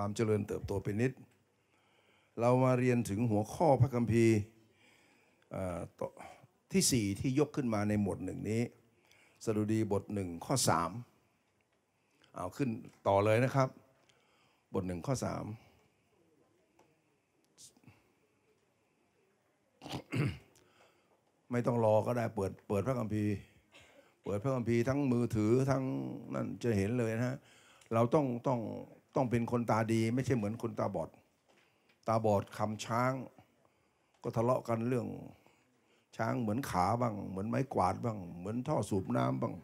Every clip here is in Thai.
ความเจริญเติบโตไปนิด เรามาเรียนถึงหัวข้อพระคัมภีร์ที่ 4 ที่ยกขึ้นมาในหมวดหนึ่งนี้สดุดีบทหนึ่งข้อ3เอาขึ้นต่อเลยนะครับบทหนึ่งข้อ3ไม่ต้องรอก็ได้เปิดเปิดพระคัมภีร์ เปิดพระคัมภีร์ทั้งมือถือทั้งนั่นจะเห็นเลยนะฮะเราต้องต้องต้องเป็นคนตาดีไม่ใช่เหมือนคนตาบอด ตาบอดคำช้าง ก็ทะเลาะกันเรื่องช้างเหมือนขาบ้างเหมือนไม้กวาดบ้างเหมือนท่อสูบน้ำบ้าง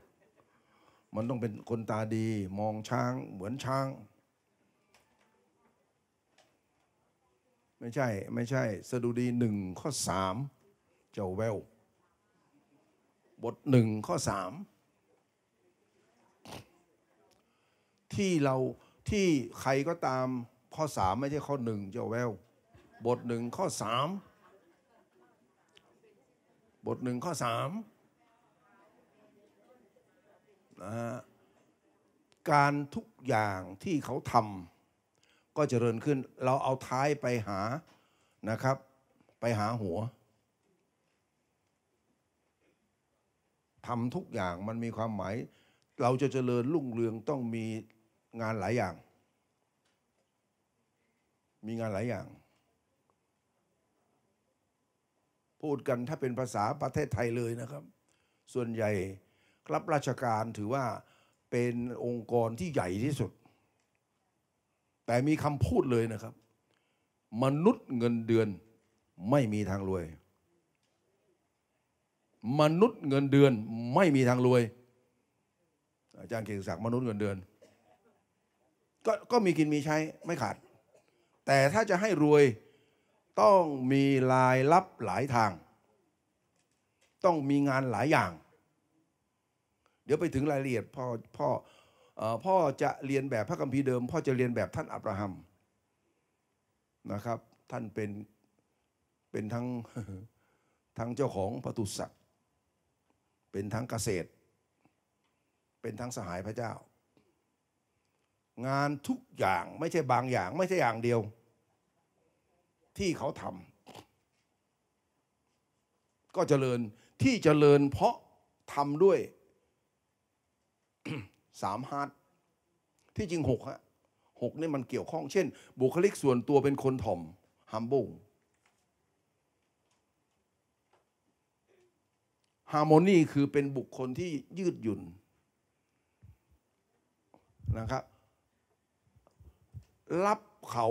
มันต้องเป็นคนตาดีมองช้างเหมือนช้าง ไม่ใช่ไม่ใช่สดุดีหนึ่งข้อสามเจ้าแววบทหนึ่งข้อสามที่เราที่ใครก็ตามข้อสามไม่ใช่ข้อหนึ่งเจ้าแววบทหนึ่งข้อสามบทหนึ่งข้อสามนะฮะ การทุกอย่างที่เขาทำก็เจริญขึ้น เราเอาท้ายไปหานะครับ ไปหาหัวทำทุกอย่างมันมีความหมาย เราจะเจริญรุ่งเรืองต้องมีงานหลายอย่าง มีงานหลายอย่าง พูดกันถ้าเป็นภาษาประเทศไทยเลยนะครับ ส่วนใหญ่รับราชการถือว่าเป็นองค์กรที่ใหญ่ที่สุด แต่มีคำพูดเลยนะครับ มนุษย์เงินเดือนไม่มีทางรวย มนุษย์เงินเดือนไม่มีทางรวย อาจารย์เก่งศักดิ์มนุษย์เงินเดือนก็ก็มีกินมีใช้ไม่ขาด แต่ถ้าจะให้รวยต้องมีรายรับหลายทาง ต้องมีงานหลายอย่าง เดี๋ยวไปถึงรายละเอียดพ่อพ่อพ่อจะเรียนแบบพระคัมภีร์เดิมพ่อจะเรียนแบบท่านอับราฮัมนะครับ ท่านเป็นเป็นทั้งทั้งเจ้าของปตุสัตว์เป็นทั้งเกษตร เป็นทั้งสหายพระเจ้างานทุกอย่างไม่ใช่บางอย่าง ไม่ใช่อย่างเดียว ที่เขาทำก็เจริญที่เจริญ เพราะทำด้วยสามฮาร์ดที่จริงหกฮะหกนี่มันเกี่ยวข้องเช่น บุคลิกส่วนตัวเป็นคนถ่อมฮัมบงฮาร์โมนีคือเป็นบุคคลที่ยืดหยุ่น นะครับรับเขา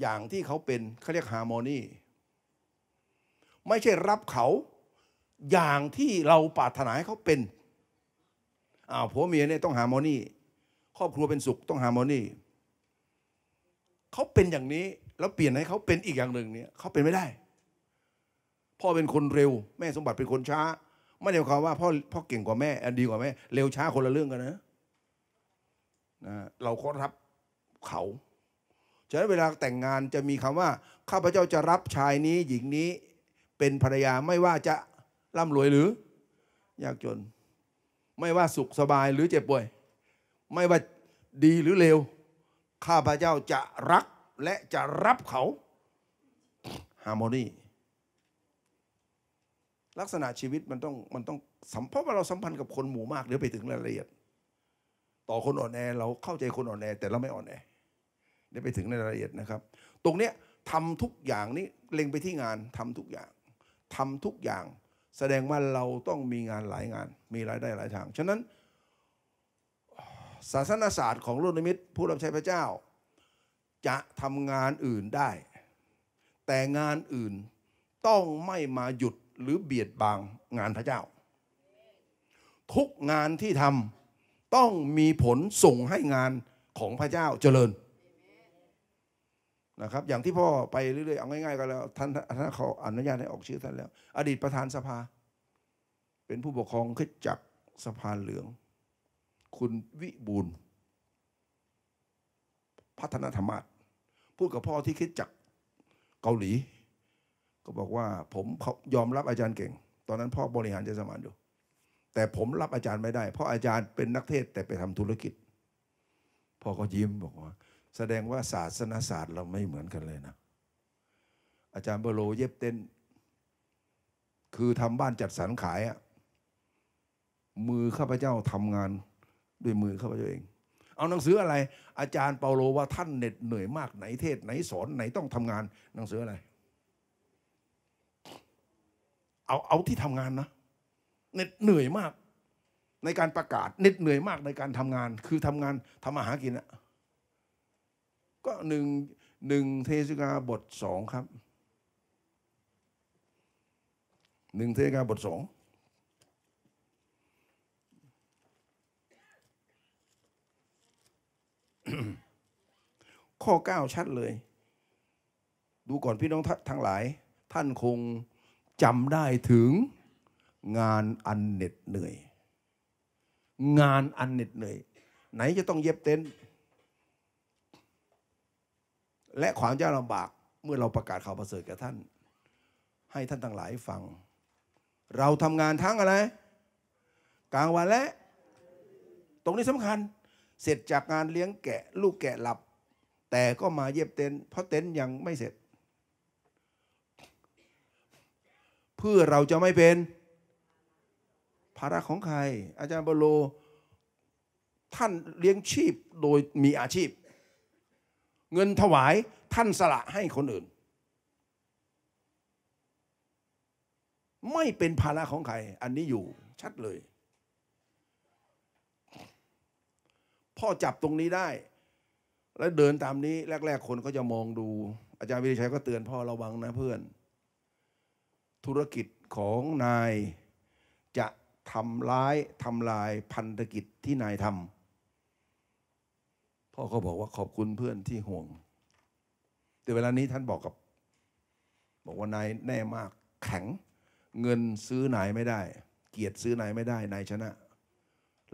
อย่างที่เขาเป็นเขาเรียกฮาร์โมนีไม่ใช่รับเขาอย่างที่เราปรารถนาให้เขาเป็นอ้าวผัวเมียเนี่ยต้องฮาร์โมนีครอบครัวเป็นสุขต้องฮาร์โมนีเขาเป็นอย่างนี้แล้วเปลี่ยนให้เขาเป็นอีกอย่างหนึ่งเนี่ยเขาเป็นไม่ได้ พ่อเป็นคนเร็วแม่สมบัติเป็นคนช้า ไม่ได้ความว่าพ่อพ่อเก่งกว่าแม่ดีกว่าแม่เร็วช้าคนละเรื่องกันนะนะ เราก็รับเขา ฉะนั้นเวลาแต่งงานจะมีคำว่า ข้าพเจ้าจะรับชายนี้ หญิงนี้เป็นภรรยาไม่ว่าจะร่ำรวยหรือยากจน ไม่ว่าสุขสบายหรือเจ็บป่วย ไม่ว่าดีหรือเลวข้าพเจ้าจะรักและจะรับเขาฮาร์โมนีลักษณะชีวิตมันต้องมันต้องสัมเพราะว่าเราสัมพันธ์กับคนหมู่มากเดี๋ยวไปถึงรายละเอียด ต่อคนอ่อนแอเราเข้าใจคนอ่อนแอแต่เราไม่อ่อนแอได้ไปถึงในรายละเอียดนะครับ ตรงเนี้ยทำทุกอย่างนี้เล็งไปที่งานทำทุกอย่าง ทำทุกอย่างแสดงว่าเราต้องมีงานหลายงานมีรายได้หลายทาง ฉะนั้นศาสนศาสตร์ของรุ่นนิมิตผู้รับใช้พระเจ้า จะทำงานอื่นได้ แต่งานอื่นต้องไม่มาหยุดหรือเบียดบังงานพระเจ้า ทุกงานที่ทำต้องมีผลส่งให้งานของพระเจ้าเจริญนะครับอย่างที่พ่อไปเรื่อยๆ เอาง่ายๆก็แล้ว ท่านท่านเขาอนุญาตให้ออกชื่อท่านแล้ว อดีตประธานสภา เป็นผู้ปกครองขึ้นจากสะพานเหลือง คุณวิบูลพัฒนาธรรมาพูดกับพ่อที่คิดจากเกาหลี ก็บอกว่าผมยอมรับอาจารย์เก่ง ตอนนั้นพ่อบริหารจจสมานอยู่ แต่ผมรับอาจารย์ไม่ได้ เพราะอาจารย์เป็นนักเทศแต่ไปทำธุรกิจ พ่อก็ยิ้มบอกว่าแสดงว่าศาสนศาสตร์เราไม่เหมือนกันเลยนะ อาจารย์เบโลเย็บเต้นคือทำบ้านจัดสรรขายอะมือข้าพเจ้าทำงานด้วยมือข้าพเจ้าเอง เอาหนังสืออะไร อาจารย์เปาโลว่าท่านเหน็ดเหนื่อยมากไหนเทศไหนสอนไหนต้องทำงาน หนังสืออะไร เอาเอาที่ทำงานนะเหน็ดเหนื่อยมาก ในการประกาศเหน็ดเหนื่อยมากในการทำงาน คือทำงานทำอาหากินอะก็หนึ่งหนึ่งเทสกาบทสองครับหนึ่งเทสกาบทสองข้อ 9 ชัดเลย ดูก่อนพี่น้องทั้งหลาย ท่านคงจำได้ถึงงานอันเหน็ดเหนื่อย งานอันเหน็ดเหนื่อย ไหนจะต้องเย็บเต็นท์และความยากลำบากเมื่อเราประกาศข่าวประเสริฐแก่ท่าน ให้ท่านทั้งหลายฟัง เราทำงานทั้งอะไร กลางวันและ ตรงนี้สำคัญเสร็จจากงานเลี้ยงแกะลูกแกะหลับ แต่ก็มาเย็บเต็นเพราะเต็นยังไม่เสร็จ เพื่อเราจะไม่เป็น ภาระของใคร อาจารย์บโลท่านเลี้ยงชีพโดยมีอาชีพเงินถวายท่านสละให้คนอื่น ไม่เป็นภาระของใคร อันนี้อยู่ชัดเลย พ่อจับตรงนี้ได้แล้วเดินตามนี้ แรก ๆ คนก็จะมองดู อาจารย์วิริชัยก็เตือนพ่อระวังนะเพื่อน ธุรกิจของนายจะทำร้ายทำลายพันธกิจที่นายทำพ่อก็บอกว่าขอบคุณเพื่อนที่ห่วง แต่เวลานี้ท่านบอกกับ บอกว่านายแน่มากแข็ง เงินซื้อนายไม่ได้ เกียรติซื้อนายไม่ได้ นายชนะ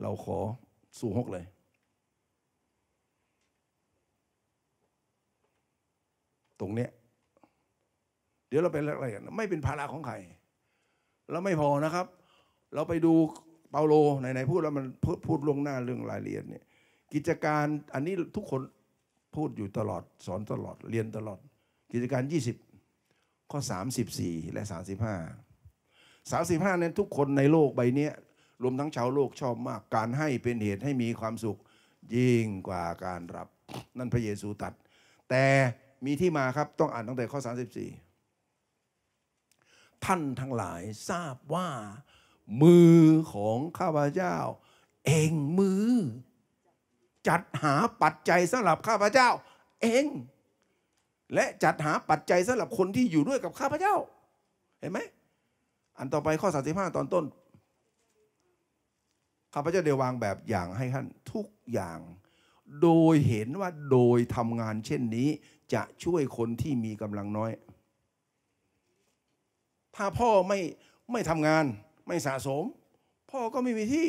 เราขอ สู้ฮกเลย ตรงเนี้ย เดี๋ยวเราไปอะไรกันไม่เป็นภาระของใครแล้วไม่พอนะครับ เราไปดูเปาโลไหนๆพูดแล้วมันพูดลงหน้าเรื่องรายละเอียดเนี่ยกิจการ อันนี้ทุกคนพูดอยู่ตลอดสอนตลอดเรียนตลอด กิจการ 20 ข้อ 34 และ 35 35นั้นทุกคนในโลกใบนี้รวมทั้งชาวโลกชอบมากการให้เป็นเหตุ ให้มีความสุขยิ่งกว่าการรับนั่นพระเยซูตัด แต่มีที่มาครับต้องอ่านตั้งแต่ข้อ 34 ท่านทั้งหลายทราบว่ามือของข้าพเจ้า เองมือจัดหาปัจจัยสำหรับข้าพเจ้า เอง และจัดหาปัจจัยสำหรับคนที่อยู่ด้วยกับข้าพเจ้าเห็นไหมอันต่อไปข้อ35ตอนต้นข้าพเจ้าได้วางแบบอย่างให้ท่านทุกอย่าง โดยเห็นว่าโดยทำงานเช่นนี้จะช่วยคนที่มีกำลังน้อย ถ้าพ่อไม่ไม่ทำงานไม่สะสม พ่อก็ไม่มีที่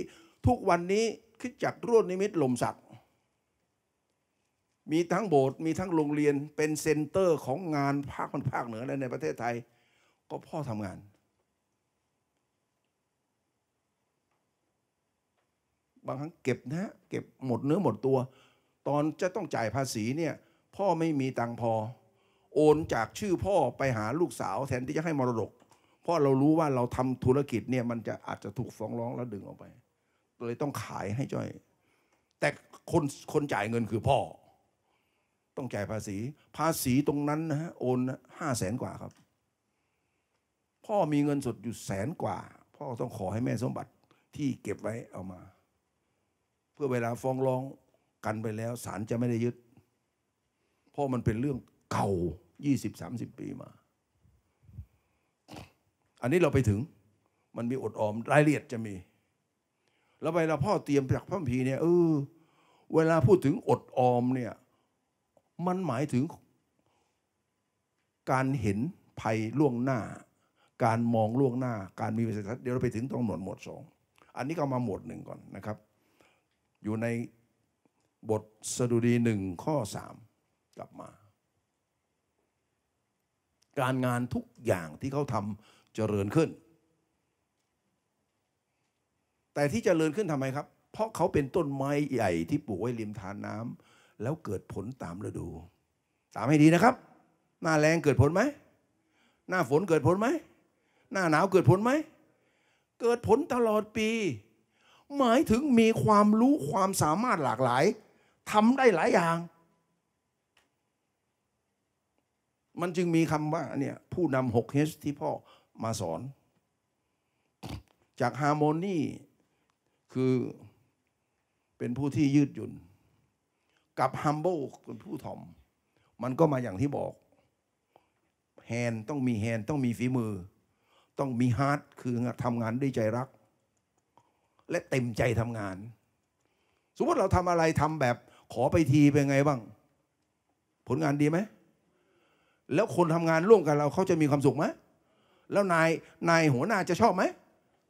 ทุกวันนี้คิดจากรุ่นนิมิตลมศักดิมีทั้งโบสถ์มีทั้งโรงเรียนเป็นเซ็นเตอร์ของงานภาคมันภาคเหนือและในประเทศไทย ก็พ่อทำงาน บางครั้งเก็บนะ เก็บหมดเนื้อหมดตัว ตอนจะต้องจ่ายภาษีเนี่ยพ่อไม่มีตังพอ โอนจากชื่อพ่อไปหาลูกสาวแทนที่จะให้มรดกเพราะเรารู้ว่าเราทำธุรกิจเนี่ยมันจะอาจจะถูกฟ้องร้องแล้วดึงออกไปเลยต้องขายให้จ้อย แต่คนคนจ่ายเงินคือพ่อต้องจ่ายภาษีภาษีตรงนั้นนะฮะโอนห้าแสนกว่าครับ พ่อมีเงินสดอยู่แสนกว่า พ่อต้องขอให้แม่สมบัติที่เก็บไว้เอามา เพื่อเวลาฟ้องร้องกันไปแล้วศาลจะไม่ได้ยึดเพราะมันเป็นเรื่องเก่ายี่สิบสามสิบปีมา อันนี้เราไปถึง มันมีอดออม รายละเอียดจะมี แล้วเราพ่อเตรียมจากพระพีเนี่ยเออเวลาพูดถึงอดออมเนี่ยมันหมายถึงการเห็นภัยล่วงหน้า การมองล่วงหน้า การมีวิสัยทัศน์เดี๋ยวเราไปถึงตรงหมวดหมวดสองอันนี้ก็มาหมวดหนึ่งก่อนนะครับ อยู่ในบทสดุดีหนึ่งข้อสามกลับมา การงานทุกอย่างที่เขาทำเจริญขึ้น แต่ที่เจริญขึ้นทำไมครับ เพราะเขาเป็นต้นไม้ใหญ่ที่ปลูกไว้ริมทานน้ำแล้วเกิดผลตามฤดู ตามให้ดีนะครับ หน้าแรงเกิดผลไหม หน้าฝนเกิดผลไหม หน้าหนาวเกิดผลไหม เกิดผลตลอดปี หมายถึงมีความรู้ความสามารถหลากหลาย ทำได้หลายอย่าง มันจึงมีคำว่าเนี่ยผู้นำหกเฮสที่พ่อมาสอน จากฮาร์โมนีคือเป็นผู้ที่ยืดหยุ่นกับ humble เนผู้ถ่อม มันก็มาอย่างที่บอกแฮนต้องมีแฮนต้องมีฝีมือ ต้องมีฮาร์ดคือทำงานด้วยใจรัก และเต็มใจทำงาน สมมติเราทำอะไรทำแบบขอไปทีเป็นไงบ้าง ผลงานดีไหม แล้วคนทำงานร่วมกันเราเขาจะมีความสุขไหมแล้วนายนายหัวหน้าจะชอบไหม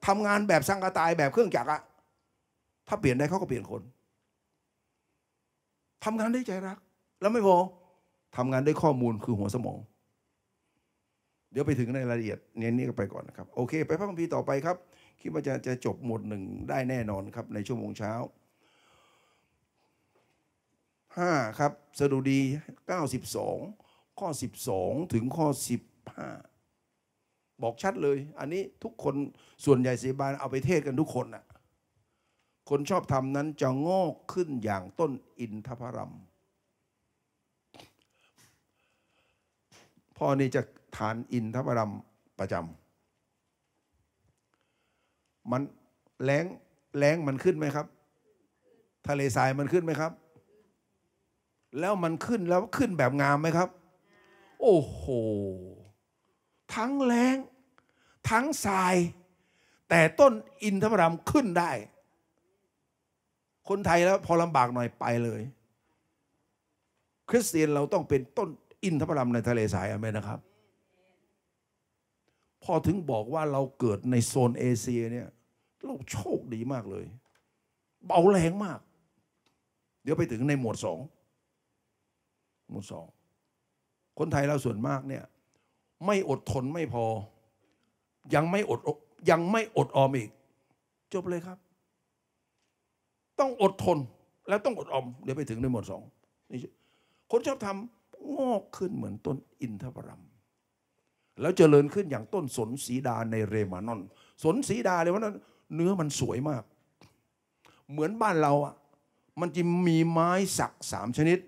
ทำงานแบบสังกตายแบบเครื่องจักรอะถ้าเปลี่ยนได้เขาก็เปลี่ยนคนทำงานด้วยใจรัก แล้วไม่พอทำงานด้วยข้อมูลคือหัวสมอง เดี๋ยวไปถึงในรายละเอียดเนี้ยนี้ก็ไปก่อนนะครับ โอเค ไปพระคัมภีร์ต่อไปครับ คิดว่าจะจะจบหมดหนึ่งได้แน่นอนครับ ในชั่วโมงเช้าห้าครับสดุดี 92 ข้อ 12 ถึงข้อ 15 บอกชัดเลยอันนี้ทุกคนส่วนใหญ่สีบานเอาไปเทศกันทุกคนอะคนชอบทำนั้นจะงอกขึ้นอย่างต้นอินทพรัมพ่อนี่จะทานอินทพรัมประจำมันแรงแรงมันขึ้นไหมครับ ทะเลทรายมันขึ้นไหมครับ แล้วมันขึ้นแล้วขึ้นแบบงามไหมครับ โอ้โห ทั้งแรงทั้งทราย แต่ต้นอินทพรัมขึ้นได้คนไทยแล้วพอลำบากหน่อยไปเลย คริสเตียนเราต้องเป็นต้นอินทผลัมในทะเลสายอเมนนะครับ พอถึงบอกว่าเราเกิดในโซนเอเชียเนี่ยเราโชคดีมากเลย เบาแรงมาก เดี๋ยวไปถึงในหมวดสองหมวดสอง คนไทยเราส่วนมากเนี่ย ไม่อดทนไม่พอยังไม่อดยังไม่อดออมอีก จบเลยครับต้องอดทนแล้วต้องอดออมเดี๋ยวไปถึงในหมวดสองนี่คนชอบทำงอกขึ้นเหมือนต้นอินทผลัม แล้วเจริญขึ้นอย่างต้นสนสีดาในเรมานอนสนสีดาเลยว่านั้น เนื้อมันสวยมาก เหมือนบ้านเราอ่ะมันจะมีไม้สักสามชนิด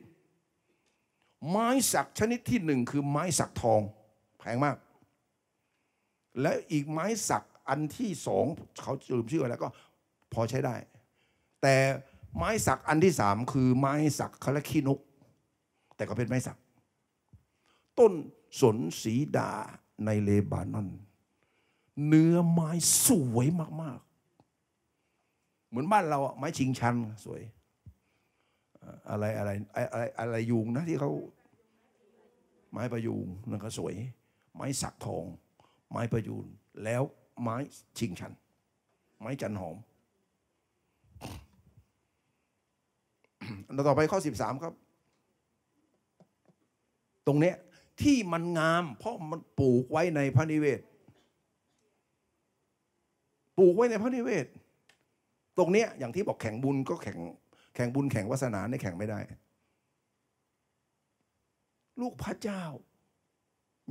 ไม้สักชนิดที่หนึ่งคือไม้สักทอง แพงมาก แล้วอีกไม้สักอันที่สองเขาลืมชื่ออะไรก็พอใช้ได้แต่ไม้สักอันที่สามคือไม้สักคาราคีนก แต่ก็เป็นไม้สัก ต้นสนสีดาในเลบานอนเนื้อไม้สวยมากๆ เหมือนบ้านเราไม้ชิงชันสวย อะไรอะไรอะไรอะไรยุงนะที่เขาไม้ประยูงนั่นก็สวย ไม้สักทอง ไม้ประยูนแล้วไม้ชิงชัน ไม้จันหอมเราต่อไปข้อ 13 ครับ ตรงเนี้ยที่มันงาม เพราะมันปลูกไว้ในพระนิเวศ ปลูกไว้ในพระนิเวศ ตรงเนี้ยอย่างที่บอกแข่งบุญก็แข่งแข่งบุญแข่งวาสนาในแข่งไม่ได้ ลูกพระเจ้า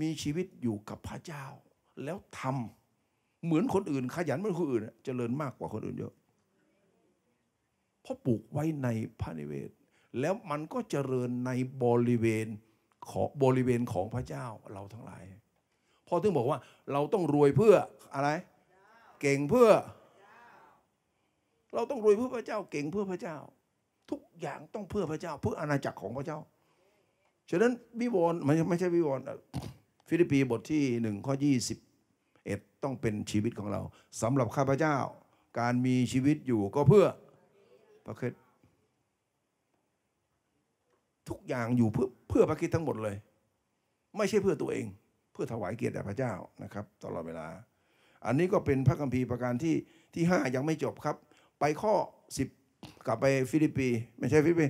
มีชีวิตอยู่กับพระเจ้า แล้วทำเหมือนคนอื่น ขยันเหมือนคนอื่นเจริญมากกว่าคนอื่นเยอะเพราะปลูกไว้ในพระนิเวศแล้วมันก็เจริญในบริเวณของบริเวณของพระเจ้าเราทั้งหลายพ่อถึงบอกว่าเราต้องรวยเพื่ออะไรเก่งเพื่อเราต้องรวยเพื่อพระเจ้า เก่งเพื่อพระเจ้า ทุกอย่างต้องเพื่อพระเจ้า เพื่ออาณาจักรของพระเจ้าฉะนั้นวิวรณ์ไม่ใช่วิวร์ฟิลิปปีบทที่หนึ่งข้อยี่สิบเอ็ดต้องเป็นชีวิตของเราสำหรับข้าพระเจ้า การมีชีวิตอยู่ก็เพื่อประคิดทุกอย่างอยู่เพื่อเพื่อพระคิดทั้งหมดเลย ไม่ใช่เพื่อตัวเอง เพื่อถวายเกียรติแด่พระเจ้านะครับตลอดเวลา อันนี้ก็เป็นพระคัมภีร์ประการที่ที่ห้ายังไม่จบครับ ไปข้อสิบกลับไปฟิลิปปีไม่ใช่ฟิลิปปี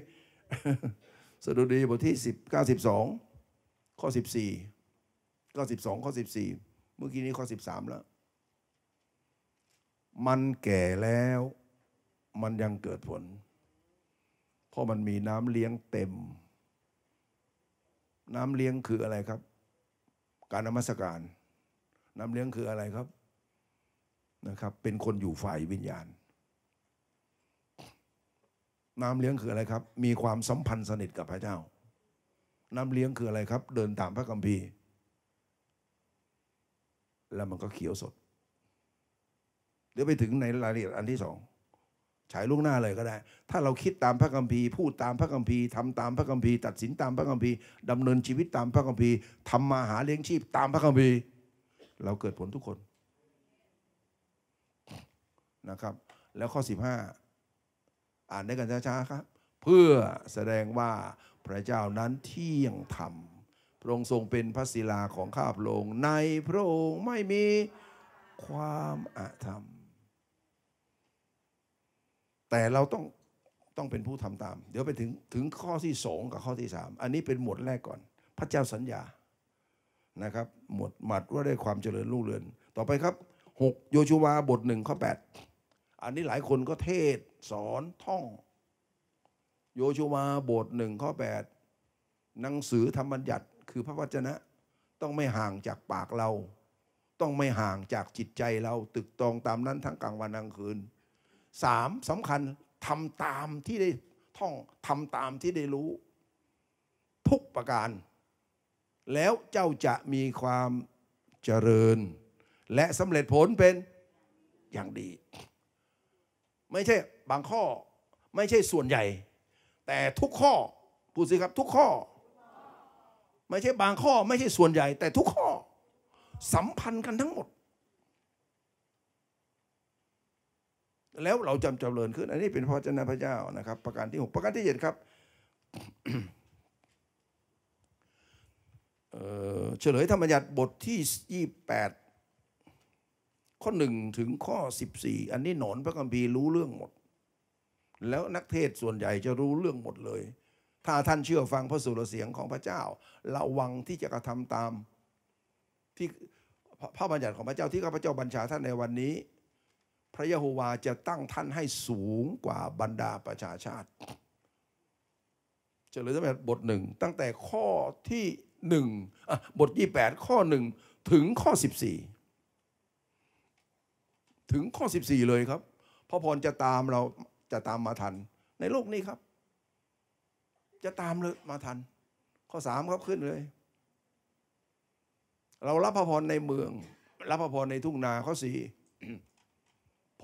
สดุดีบทที่สิบเก้าสิบสองข้อสิบสี่เก้าสิบสองข้อสิบสี่เมื่อกี้นี้ข้อสิบสามแล้ว มันแก่แล้วมันยังเกิดผล เพราะมันมีน้ำเลี้ยงเต็ม น้ำเลี้ยงคืออะไรครับ การนมัสการ น้ำเลี้ยงคืออะไรครับนะครับ เป็นคนอยู่ฝ่ายวิญญาณ น้ำเลี้ยงคืออะไรครับ มีความสัมพันธ์สนิทกับพระเจ้า น้ำเลี้ยงคืออะไรครับ เดินตามพระคัมภีร์ แล้วมันก็เขียวสดเดี๋ยวไปถึงในรายละเอียดอันที่สองฉายล่วงหน้าเลยก็ได้ ถ้าเราคิดตามพระคัมภีร์พูดตามพระคัมภีร์ทำตามพระคัมภีร์ตัดสินตามพระคัมภีร์ดำเนินชีวิตตามพระคัมภีร์ทำมาหาเลี้ยงชีพตามพระคัมภีร์ เราเกิดผลทุกคนนะครับ แล้วข้อ15อ่านได้กันช้าๆครับ เพื่อแสดงว่าพระเจ้านั้นเที่ยงธรรมพระองค์ทรงเป็นพระศิลาของข้าพระองค์ในพระองค์ไม่มีความอาธรรมแต่เราต้อง ต้องเป็นผู้ทำตาม เดี๋ยวไปถึง ถึงข้อที่สองกับข้อที่สามอันนี้เป็นหมวดแรกก่อนพระเจ้าสัญญานะครับ หมวดหมัดว่าได้ความเจริญรุ่งเรืองต่อไปครับหกโยชูวาบทหนึ่งข้อแปดอันนี้หลายคนก็เทศ สอนท่องโยชูวาบทหนึ่งข้อแปดหนังสือธรรมบัญญัติคือพระวจนะ ต้องไม่ห่างจากปากเรา ต้องไม่ห่างจากจิตใจเราตึกตองตามนั้นทั้งกลางวันกลางคืนสามสำคัญทำตามที่ได้ท่องทำตามที่ได้รู้ ทุกประการ แล้วเจ้าจะมีความเจริญและสำเร็จผลเป็นอย่างดี ไม่ใช่บางข้อไม่ใช่ส่วนใหญ่ แต่ทุกข้อ พูดสิครับทุกข้อ ไม่ใช่บางข้อไม่ใช่ส่วนใหญ่ แต่ทุกข้อ สัมพันธ์กันทั้งหมดแล้วเราจำจำเริญขึ้น อันนี้เป็นพระเจ้าพระเจ้านะครับ ประการที่หกประการที่เจ็ดครับ เฉลยธรรมบัญญัติบทที่ 28ข้อ1ถึงข้อ 14 อันนี้หนอนพระคัมภีร์รู้เรื่องหมด แล้วนักเทศส่วนใหญ่จะรู้เรื่องหมดเลย ถ้าท่านเชื่อฟังพระสุรเสียงของพระเจ้า ระวังที่จะกระทำตามที่พระบัญญัติของพระเจ้าที่ข้าพเจ้าบัญชาท่านในวันนี้พระยะโฮวาจะตั้งท่านให้สูงกว่าบรรดาประชาชาติเฉลยมัยบทหนึ่ง ตั้งแต่ข้อที่หนึ่งบทยี่แปดข้อหนึ่งถึงข้อสิบสี่ถึงข้อสิบสี่เลยครับพระพรจะตามเราจะตามมาทันในโลกนี้ครับ จะตามเลยมาทันข้อสามครับขึ้นเลย เรารับพระพรในเมือง รับพระพรในทุ่งนาข้อสี่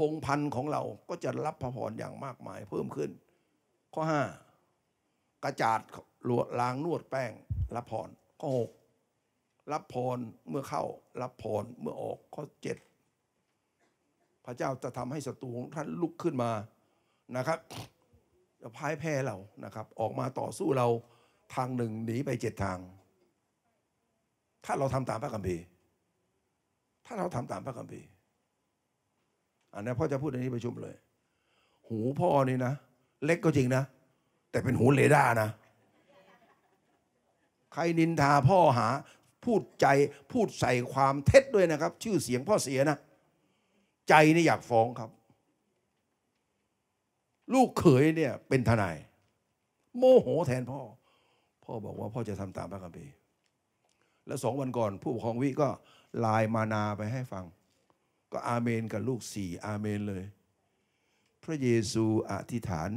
พงพันธุ์ของเราก็จะรับพระพรอย่างมากมายเพิ่มขึ้น ข้อ5กระจาดลวล้างนวดแป้งรับพรข้อ6รับพรเมื่อเข้ารับพรเมื่อออกข้อ7พระเจ้าจะทำให้ศัตรูของท่านลุกขึ้นมานะครับจะพ่ายแพ้เรานะครับ ออกมาต่อสู้เราทางหนึ่งหนีไปเจ็ดทาง ถ้าเราทำตามพระคัมภีร์ ถ้าเราทำตามพระคัมภีร์อันนี้พ่อจะพูดในที่ประชุมเลย หูพ่อนี่นะ เล็กก็จริงนะ แต่เป็นหูเลดานะ ใครนินทาพ่อหาพูดใจพูดใส่ความเท็จด้วยนะครับ ชื่อเสียงพ่อเสียนะ ใจนี่อยากฟ้องครับ ลูกเขยเนี่ยเป็นทนายโมโหแทนพ่อ พ่อบอกว่าพ่อจะทำตามพระคัมภีร์แล้วสองวันก่อน ผู้ปกครองวิก็ไลน์มานาไปให้ฟังก็อาเมนกับลูกสี่อาเมนเลย พระเยซูอธิษฐาน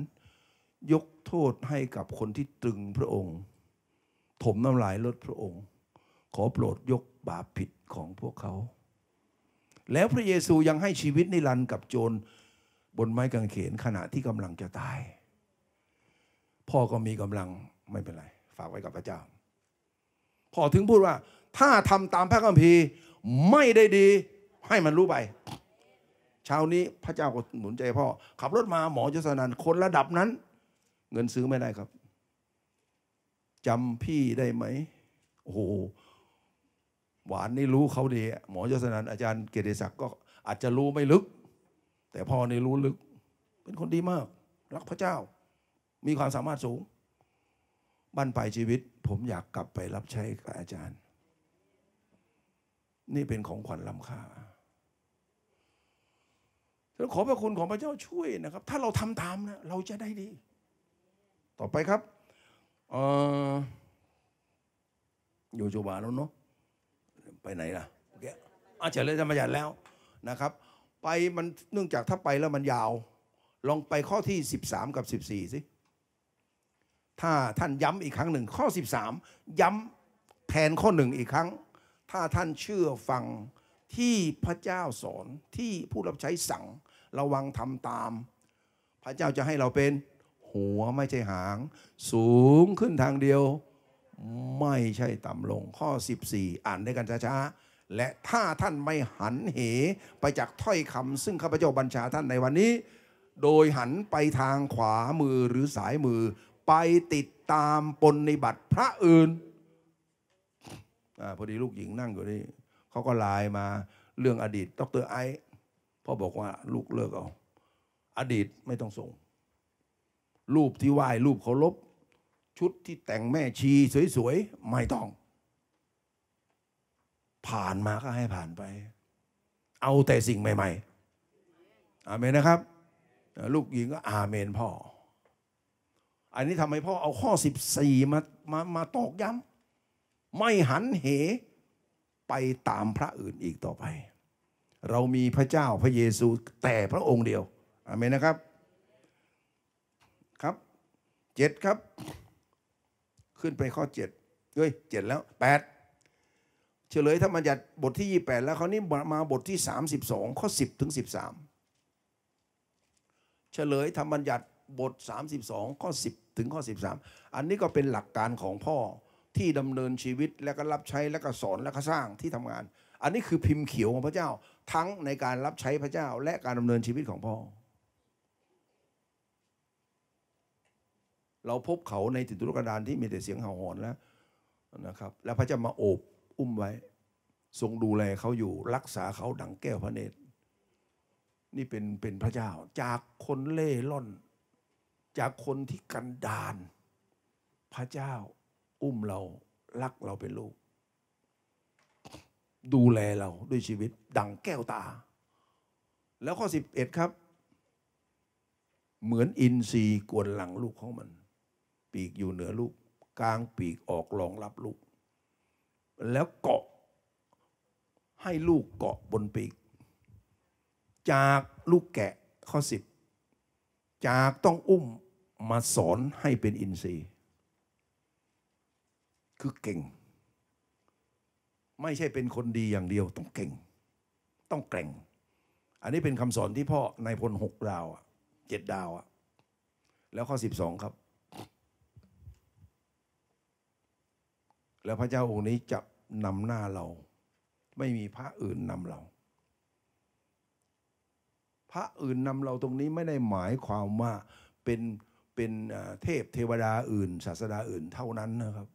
ยกโทษให้กับคนที่ตรึงพระองค์ ถมน้ำลายลดพระองค์ ขอโปรดยกบาปผิดของพวกเขา แล้วพระเยซูยังให้ชีวิตนิรันดร์กับโจรบนไม้กางเขนขณะที่กำลังจะตาย พ่อก็มีกำลังไม่เป็นไร ฝากไว้กับพระเจ้า พ่อถึงพูดว่า ถ้าทำตามพระคัมภีร์ไม่ได้ดีให้มันรู้ไปเช้านี้พระเจ้าก็หนุนใจพ่อ ขับรถมาหมอยสนันคนระดับนั้น เงินซื้อไม่ได้ครับจำพี่ได้ไหมโอ้โหหวานนี่รู้เขาดีหมอยสนันอาจารย์เกียรติศักดิ์ก็อาจจะรู้ไม่ลึก แต่พ่อนี่รู้ลึก เป็นคนดีมาก รักพระเจ้า มีความสามารถสูงบ้านปลายชีวิต ผมอยากกลับไปรับใช้กับอาจารย์ นี่เป็นของขวัญล้ำค่าแล้วขอพระคุณของพระเจ้าช่วยนะครับ ถ้าเราทำตามนะเราจะได้ดี ต่อไปครับอยู่จบาแล้วเนาะไปไหนล่ะโอเคอาจารย์เลยจะมาหยัดแล้วนะครับไปมันเนื่องจากถ้าไปแล้วมันยาว ลองไปข้อที่ 13 กับ 14สิถ้าท่านย้ำอีกครั้งหนึ่งข้อ 13 ย้ำแทนข้อหนึ่งอีกครั้ง ถ้าท่านเชื่อฟังที่พระเจ้าสอนที่ผู้รับใช้สั่งระวังทำตาม พระเจ้าจะให้เราเป็น หัวไม่ใช่หาง สูงขึ้นทางเดียว ไม่ใช่ต่ำลงข้อ 14 อ่านด้วยกันช้าๆ และถ้าท่านไม่หันเหไปจากถ้อยคำซึ่งข้าพเจ้าบัญชาท่านในวันนี้ โดยหันไปทางขวามือหรือสายมือ ไปติดตามปนในบัตรพระอื่นอพอดีลูกหญิงนั่งอยู่นี่เขาก็ไลน์มา เรื่องอดีต ดรไอพ่อบอกว่าลูกเลิกเอา อดีตไม่ต้องส่งรูปที่ไหว้ รูปเคารพชุดที่แต่งแม่ชีสวยๆ ไม่ต้อง ผ่านมาก็ให้ผ่านไป เอาแต่สิ่งใหม่ๆ อาเมนนะครับลูกหญิงก็อาเมนพ่อ อันนี้ทำให้พ่อเอาข้อ 14 มามามาตอกย้ำไม่หันเหไปตามพระอื่นอีกต่อไปเรามีพระเจ้าพระเยซูแต่พระองค์เดียวอเมนนะครับ ครับ เจ็ดครับ ขึ้นไปข้อเจ็ดเฮ้ยเจ็ดแล้วแปดเฉลยธรรมบัญญัติบทที่ 28 แล้วเขานี่มาบทที่ 32 ข้อ 10 ถึง 13 เฉลยธรรมบัญญัติบท 32 ข้อ 10 ถึงข้อ13 อันนี้ก็เป็นหลักการของพ่อที่ดำเนินชีวิตและก็รับใช้และก็สอนและก็สร้างที่ทำงาน อันนี้คือพิมพ์เขียวของพระเจ้าทั้งในการรับใช้พระเจ้าและการดำเนินชีวิตของพ่อ เราพบเขาในติตุรกดานที่มีแต่เสียงเห่าหอนแล้วนะครับ แล้วพระเจ้ามาโอบอุ้มไว้ ทรงดูแลเขาอยู่รักษาเขาดังแก้วพระเนตรนี่เป็นเป็นพระเจ้า จากคนเล่ร่อน จากคนที่กันดานพระเจ้าอุ้มเรารักเราเป็นลูกดูแลเราด้วยชีวิตดังแก้วตา แล้วข้อ 11 ครับ เหมือนอินทรีย์กวนหลังลูกของมัน ปีกอยู่เหนือลูก กลางปีกออกรองรับลูก แล้วเกาะให้ลูกเกาะบนปีก จากลูกแกะข้อสิบจากต้องอุ้มมาสอนให้เป็นอินทรีย์คือเก่งไม่ใช่เป็นคนดีอย่างเดียวต้องเก่ง ต้องแกร่ง อันนี้เป็นคำสอนที่พ่อนายพลหกดาวอะเจ็ดดาวอะแล้วข้อสิบสองครับ แล้วพระเจ้าองค์นี้จะนำหน้าเรา ไม่มีพระอื่นนำเรา พระอื่นนำเราตรงนี้ไม่ได้หมายความว่าเป็นเป็นเทพเทวดาอื่นศาสดาอื่นเท่านั้นนะครับ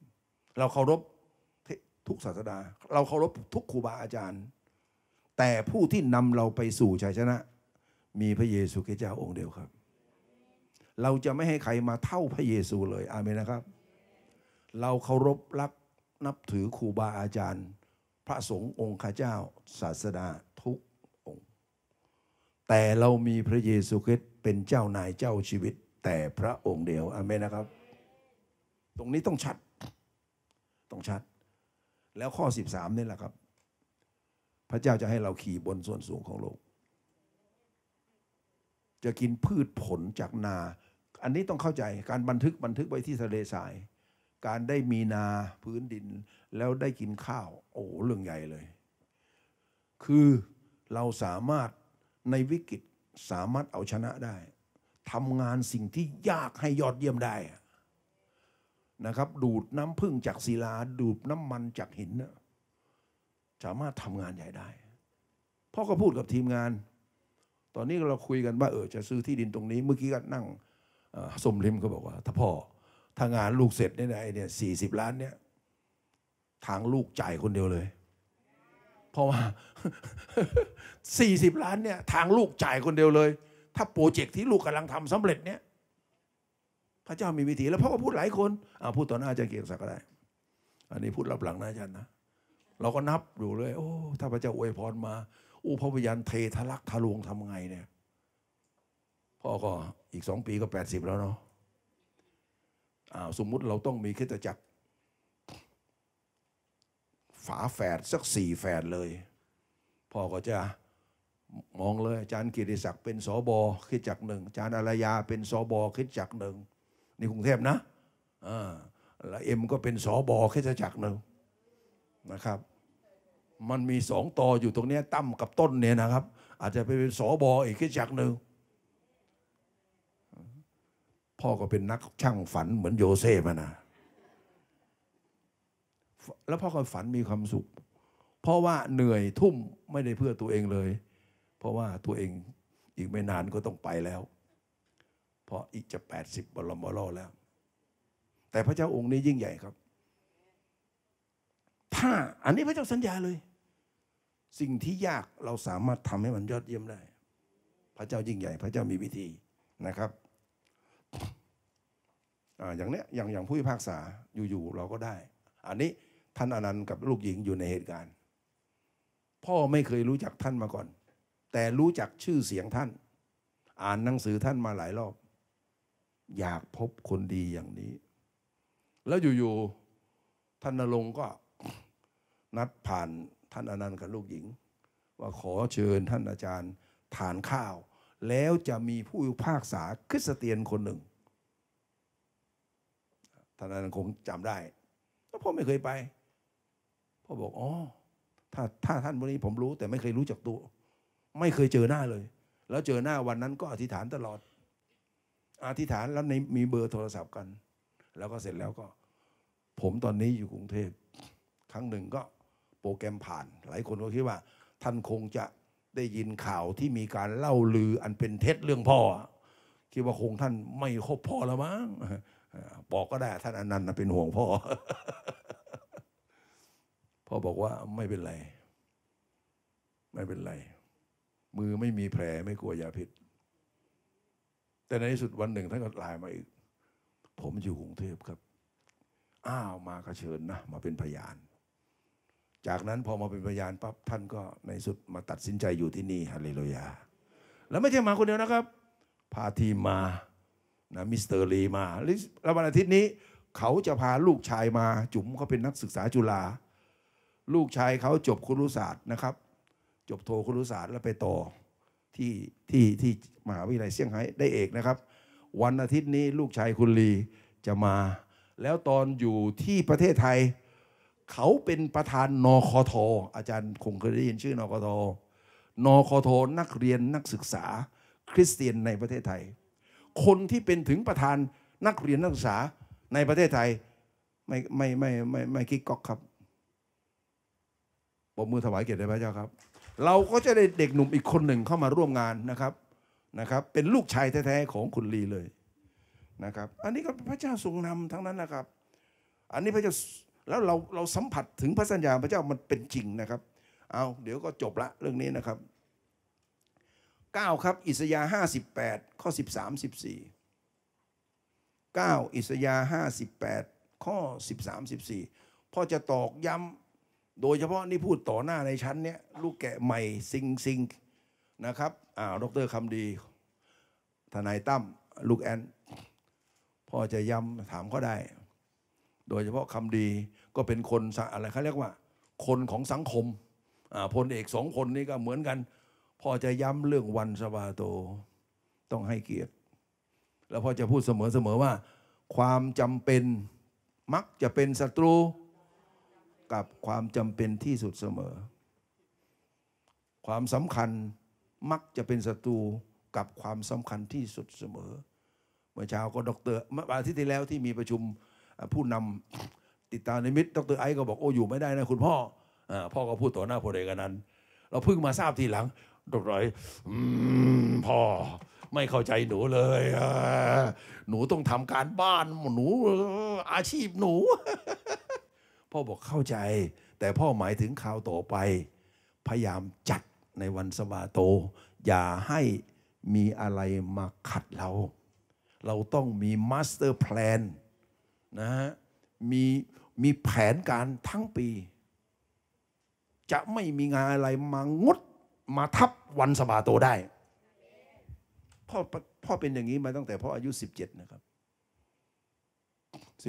เราเคารพทุกศาสดาเราเคารพทุกครูบาอาจารย์ แต่ผู้ที่นำเราไปสู่ชัยชนะมีพระเยซูคริสต์เจ้าองค์เดียวครับ เราจะไม่ให้ใครมาเท่าพระเยซูเลยอาเมนนะครับ เราเคารพรักนับถือ ครูบาอาจารย์ พระสงฆ์องค์ข้าเจ้าศาสดาทุกองค์ แต่เรามีพระเยซูคริสต์เป็นเจ้านายเจ้าชีวิต แต่พระองค์เดียวอาเมนนะครับ ตรงนี้ต้องชัดต้องชัดแล้วข้อ 13 นี่แหละครับ พระเจ้าจะให้เราขี่บนส่วนสูงของโลก จะกินพืชผลจากนา อันนี้ต้องเข้าใจการบันทึกบันทึกไว้ที่ทะเลสาย การได้มีนาพื้นดินแล้วได้กินข้าว โอ้เรื่องใหญ่เลย คือเราสามารถในวิกฤตสามารถเอาชนะได้ทำงานสิ่งที่ยากให้ยอดเยี่ยมได้นะครับ ดูดน้ำพึ่งจากศิลาดูดน้ำมันจากหินนสามารถทำงานใหญ่ได้พ่อก็พูดกับทีมงาน ตอนนี้เราคุยกันว่าเออจะซื้อที่ดินตรงนี้เมื่อกี้ก็นั่งสมริมก็บอกว่า ถ้าพ่อถ้างานลูกเสร็จเนี่ยไอเนี่ยสี่สิบล้านเนี่ยทางลูกจ่ายคนเดียวเลยเพราะว่าสี่สิบล้านเนี่ยทางลูกจ่ายคนเดียวเลย ถ้าโปรเจกต์ที่ลูกกำลังทำสำเร็จเนี่ยพระเจ้ามีวิธีแล้วพ่อก็พูดหลายคนอาพูดต่อหน้าอาจารย์เกียงศักดิ์ก็ได้ อันนี้พูดรลับหลังนะอาจารย์นะ เราก็นับดูเลย โอ้ถ้าพระเจ้าอวยพรมา อู้พระวิญญาณเททะลักทะลวงทำไงเนี่ย พ่อก็อีกสองปีก็แปดสิบแล้วเนาะอ้าวสมมุติเราต้องมีคิดจักรฝาแฝดสักสี่แฝดเลย พ่อก็จะมองเลยอาจารย์กิติศักดิ์เป็นสอบอคิดจักหนึ่งอาจารย์อารยาเป็นสอบอคิดจักหนึ่งในกรุงเทพนะแล้วเอ็มก็เป็นสอบอแค่จักหนึ่งนะครับ มันมีสองตออยู่ตรงนี้ตั้มกับต้นเนี่ยนะครับ อาจจะไปเป็นสอบออีกแค่จักหนึ่งพ่อก็เป็นนักช่างฝันเหมือนโยเซฟนะ แล้วพ่อก็ฝันมีความสุข เพราะว่าเหนื่อยทุ่มไม่ได้เพื่อตัวเองเลย เพราะว่าตัวเองอีกไม่นานก็ต้องไปแล้วพราะอีกจะ 80บรมโลกแล้วแต่พระเจ้าองค์นี้ยิ่งใหญ่ครับถ้าอันนี้พระเจ้าสัญญาเลย สิ่งที่ยากเราสามารถทำให้มันยอดเยี่ยมได้ พระเจ้ายิ่งใหญ่ พระเจ้ามีวิธีนะครับออย่างเนี้ยอย่างอย่างผู้พิพากษาอยู่ๆเราก็ได้ อันนี้ท่านอนันต์กับลูกหญิงอยู่ในเหตุการณ์ พ่อไม่เคยรู้จักท่านมาก่อน แต่รู้จักชื่อเสียงท่าน อ่านหนังสือท่านมาหลายรอบอยากพบคนดีอย่างนี้ แล้วอยู่ๆท่านนรงก็นัดผ่านท่านอนันต์กับลูกหญิง ว่าขอเชิญท่านอาจารย์ ทานข้าว แล้วจะมีผู้ภาคษาคริสเตียนคนหนึ่งท่านอนันต์คงจำได้แล้วพ่อไม่เคยไปพ่อบอกอ๋อถ้าถ้าท่านวันนี้ผมรู้ แต่ไม่เคยรู้จักตัว ไม่เคยเจอหน้าเลย แล้วเจอหน้าวันนั้นก็อธิษฐานตลอดอธิษฐานแล้วในมีเบอร์โทรศัพท์กัน แล้วก็เสร็จแล้วก็ ผมตอนนี้อยู่กรุงเทพครั้งหนึ่งก็โปรแกรมผ่าน หลายคนก็คิดว่า ท่านคงจะได้ยินข่าวที่มีการเล่าลืออันเป็นเท็จเรื่องพ่อ คิดว่าคงท่านไม่คบพ่อแล้วมั้งบอกก็ได้ท่านอนันต์เป็นห่วงพ่อ พ่อบอกว่าไม่เป็นไร ไม่เป็นไร มือไม่มีแผลไม่กลัวยาพิษแต่ในที่สุดวันหนึ่งท่านก็ไลน์มาอีก ผมอยู่กรุงเทพครับ อ้าวมากระเชิญนะ มาเป็นพยาน จากนั้นพอมาเป็นพยานปั๊บท่านก็ในสุดมาตัดสินใจอยู่ที่นี่ฮาเลลูยาแล้วไม่ใช่มาคนเดียวนะครับ พาทีมมานะมิสเตอร์ลีมาแล้ววันอาทิตย์นี้ เขาจะพาลูกชายมา จุ๋มเขาเป็นนักศึกษาจุฬาลูกชายเขาจบครุศาสตร์นะครับ จบโทครุศาสตร์แล้วไปต่อที่ที่ที่มหาวิทยาลัยเซี่ยงไฮ้ได้เอกนะครับ วันอาทิตย์นี้ลูกชายคุณลีจะมา แล้วตอนอยู่ที่ประเทศไทย เขาเป็นประธานนคทออาจารย์คงเคยได้ยินชื่อนคทนคทนักเรียนนักศึกษาคริสเตียนในประเทศไทย คนที่เป็นถึงประธานนักเรียนนักศึกษาในประเทศไทยไม่ไม่ไม่ไม่ไม่คิกก๊อกครับผมมือถวายเกียรติดพระเจ้าครับเราก็จะได้เด็กหนุ่มอีกคนหนึ่งเข้ามาร่วมงานนะครับนะครับ เป็นลูกชายแท้ๆของคุณลีเลยนะครับ อันนี้ก็พระเจ้าทรงนำทั้งนั้นนะครับ อันนี้พระเจ้าแล้วเราเราสัมผัสถึงพระสัญญาพระเจ้ามันเป็นจริงนะครับเอาเดี๋ยวก็จบละเรื่องนี้นะครับ 9 ครับ อิสยาห์58 ข้อ 13 14 9 อิสยาห์58 ข้อ 13 14พ่อจะตอกย้ำโดยเฉพาะนี่พูดต่อหน้าในชั้นเนี้ยลูกแกะใหม่ซิงซิงนะครับอ่าดรคำดี ทนายตั้มลูกแอนพ่อจะย้ำถามก็ได้ โดยเฉพาะคำดีก็เป็นคนอะไรเขาเรียกว่า คนของสังคมอ่าพลเอกสองคนนี้ก็เหมือนกันพ่อจะย้ำเรื่องวันสบาโต ต้องให้เกียรติ แล้วพ่อจะพูดเสมอๆว่า ความจำเป็นมักจะเป็นศัตรูกับความจำเป็นที่สุดเสมอ ความสำคัญมักจะเป็นศัตรูกับความสำคัญที่สุดเสมอ เมื่อเช้าก็ดรเมื่ออาทิตย์ที่แล้วที่มีประชุม ผู้นำติดตามในมิตรดรไอซ์ก็บอกโอ้อยู่ไม่ได้นะคุณพ่ออพ่อก็พูดต่อหน้าพลเอกนั้น เราเพิ่งมาทราบทีหลัง ดรไอซ์พ่อ ไม่เข้าใจหนูเลยหนูต้องทำการบ้านหนูอาชีพหนูพ่อบอกเข้าใจแต่พ่อหมายถึงข่าวต่อไป พยายามจัดในวันสบาโต อย่าให้มีอะไรมาขัดเรา เราต้องมีมาสเตอร์แพลนนะฮะมีมีแผนการทั้งปี จะไม่มีงานอะไรมางด มาทับวันสบาโตได้ พ่อพ่อเป็นอย่างนี้มาตั้งแต่พ่ออายุ 17 นะครับ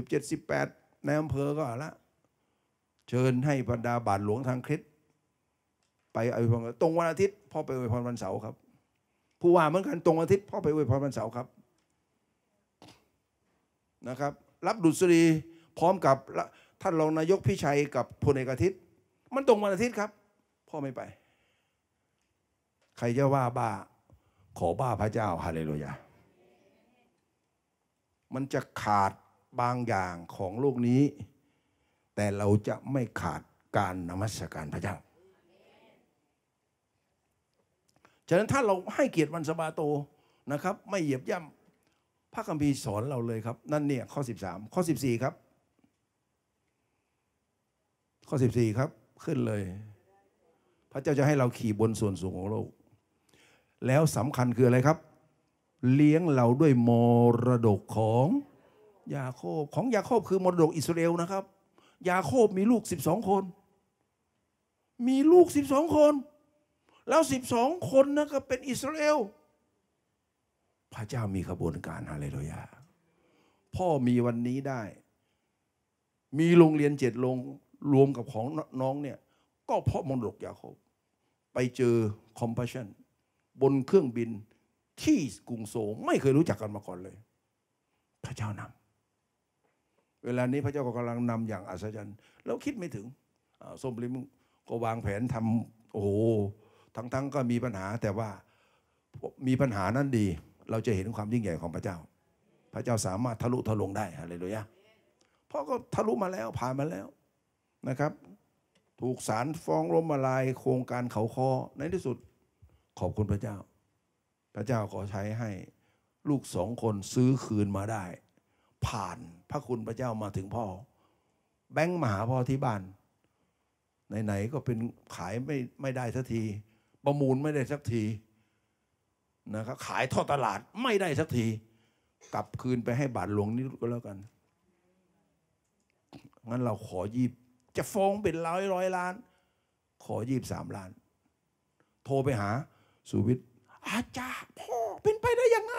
17 18ในอำเภอก็ละเชิญให้บรรดาบาทหลวงทางคริสต์ไปอวยพรตรงวันอาทิตย์พ่อไปอวยพรวันเสาร์ครับผู้ว่าเหมือนกันตรงอาทิตย์พ่อไปอวยพรวันเสาร์ครับนะครับ รับดุษฎีพร้อมกับท่านรองนายกพิชัยกับพลเอกอาทิตย์มันตรงวันอาทิตย์ครับ พ่อไม่ไป ใครจะว่าบ้าขอบ้าพระเจ้าฮาเลลูยามันจะขาดบางอย่างของโลกนี้แต่เราจะไม่ขาดการนมัสการพระเจ้าฉะนั้นถ้าเราให้เกียรติวันสบาโตนะครับไม่เหยียบย่ำพระคัมภีร์สอนเราเลยครับ นั่นเนี่ยข้อ 13ข้อ14 ครับ ข้อ14ครับขึ้นเลยพระเจ้าจะให้เราขี่บนส่วนสูงของโลกแล้วสำคัญคืออะไรครับ เลี้ยงเราด้วยมรดกของยาโคบของยาโคบคือมรดกอิสราเอลนะครับยาโคบมีลูกสิบสองคน มีลูกสิบสองคน แล้วสิบสองคนนะก็เป็นอิสราเอล พระเจ้ามีขบวนการฮาเลลูยา พ่อมีวันนี้ได้ มีโรงเรียนเจ็ดโรง รวมกับของน้องเนี่ย ก็เพราะมนุกยาโคบ ไปเจอคอมเพชชันบนเครื่องบินที่กรุงโซ ไม่เคยรู้จักกันมาก่อนเลย พระเจ้านำเวลานี้พระเจ้าก็กำลังนำอย่างอัศจรรย์เราคิดไม่ถึงส้มลิมก็วางแผนทำ โอ้โห ทั้งๆก็มีปัญหาแต่ว่ามีปัญหานั้นดี เราจะเห็นความยิ่งใหญ่ของพระเจ้า พระเจ้าสามารถทะลุทะลวงได้อะไรเลยยะเพราะก็ทะลุมาแล้วผ่านมาแล้วนะครับ ถูกสารฟ้องล้มละลายโครงการเขาคอในที่สุดขอบคุณพระเจ้า พระเจ้าขอใช้ให้ลูกสองคนซื้อคืนมาได้ ผ่านพระคุณพระเจ้ามาถึงพ่อ แบงค์มหาพ่อที่บ้าน ไหนๆ ก็เป็นขายไม่ไม่ได้สักทีประมูลไม่ได้สักทีนะครับขายท่อตลาดไม่ได้สักที กลับคืนไปให้บาทหลวงนี่ก็แล้วกัน งั้นเราขอยีบ จะฟ้องเป็นร้อยร้อยล้าน ขอยีบสามล้าน โทรไปหาสุวิทย์อาจารย์พ่อเป็นไปได้ยังไง